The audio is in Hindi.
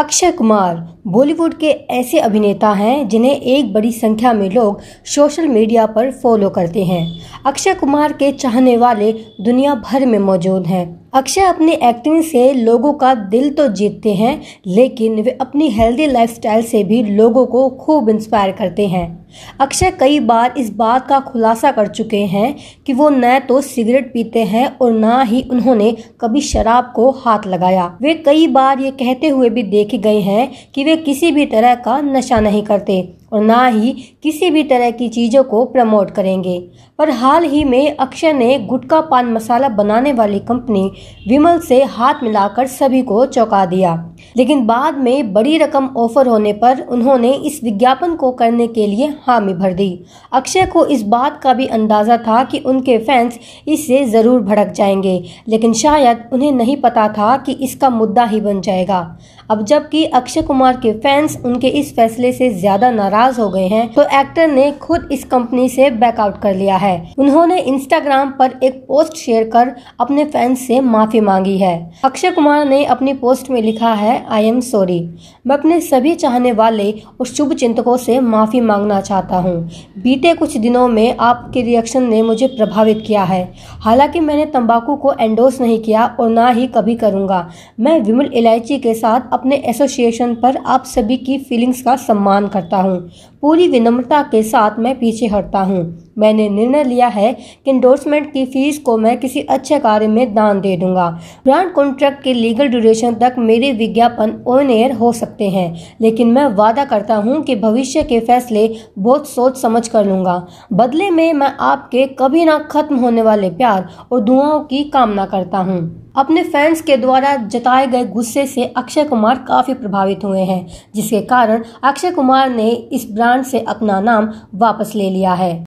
अक्षय कुमार बॉलीवुड के ऐसे अभिनेता हैं जिन्हें एक बड़ी संख्या में लोग सोशल मीडिया पर फॉलो करते हैं अक्षय कुमार के चाहने वाले दुनिया भर में मौजूद हैं अक्षय अपनी एक्टिंग से लोगों का दिल तो जीतते हैं लेकिन वे अपनी हेल्दी लाइफस्टाइल से भी लोगों को खूब इंस्पायर करते हैं अक्षय कई बार इस बात का खुलासा कर चुके हैं कि वो न तो सिगरेट पीते हैं और ना ही उन्होंने कभी शराब को हाथ लगाया वे कई बार ये कहते हुए भी देखे गए हैं कि वे किसी भी तरह का नशा नहीं करते और ना ही किसी भी तरह की चीज़ों को प्रमोट करेंगे पर हाल ही में अक्षय ने गुटखा पान मसाला बनाने वाली कंपनी विमल से हाथ मिलाकर सभी को चौंका दिया लेकिन बाद में बड़ी रकम ऑफर होने पर उन्होंने इस विज्ञापन को करने के लिए हामी भर दी अक्षय को इस बात का भी अंदाज़ा था कि उनके फैंस इससे ज़रूर भड़क जाएंगे लेकिन शायद उन्हें नहीं पता था कि इसका मुद्दा ही बन जाएगा अब जबकि अक्षय कुमार के फैंस उनके इस फैसले से ज़्यादा नाराज़ हो गए हैं तो एक्टर ने खुद इस कंपनी से बैकआउट कर लिया है उन्होंने इंस्टाग्राम पर एक पोस्ट शेयर कर अपने फैंस से माफ़ी मांगी है अक्षय कुमार ने अपनी पोस्ट में लिखा है आई एम सॉरी मैं अपने सभी चाहने वाले और शुभ चिंतकों से माफ़ी मांगना चाहता हूँ बीते कुछ दिनों में आपके रिएक्शन ने मुझे प्रभावित किया है हालांकि मैंने तंबाकू को एंडोर्स नहीं किया और ना ही कभी करूँगा मैं विमल इलायची के साथ अपने एसोसिएशन पर आप सभी की फीलिंग्स का सम्मान करता हूँ पूरी विनम्रता के साथ मैं पीछे हटता हूँ मैंने निर्णय लिया है कि इंडोर्समेंट की फीस को मैं किसी अच्छे कार्य में दान दे दूंगा ब्रांड कॉन्ट्रैक्ट के लीगल ड्यूरेशन तक मेरे विज्ञापन ऑन एयर हो सकते हैं लेकिन मैं वादा करता हूँ कि भविष्य के फैसले बहुत सोच समझ कर लूंगा बदले में मैं आपके कभी ना खत्म होने वाले प्यार और दुआओं की कामना करता हूँ अपने फैंस के द्वारा जताए गए गुस्से से अक्षय कुमार काफ़ी प्रभावित हुए हैं जिसके कारण अक्षय कुमार ने इस ब्रांड से अपना नाम वापस ले लिया है